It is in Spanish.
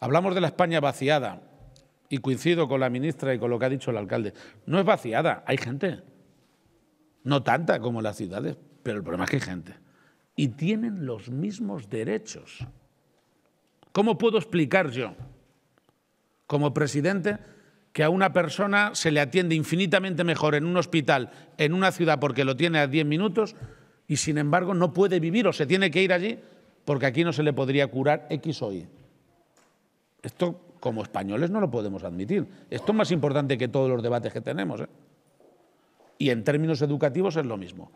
Hablamos de la España vaciada y coincido con la ministra y con lo que ha dicho el alcalde. No es vaciada, hay gente. No tanta como las ciudades, pero el problema es que hay gente. Y tienen los mismos derechos. ¿Cómo puedo explicar yo, como presidente, que a una persona se le atiende infinitamente mejor en un hospital, en una ciudad, porque lo tiene a 10 minutos, y sin embargo no puede vivir o se tiene que ir allí porque aquí no se le podría curar X o Y? Esto como españoles no lo podemos admitir. Esto es más importante que todos los debates que tenemos. ¿eh? Y en términos educativos es lo mismo.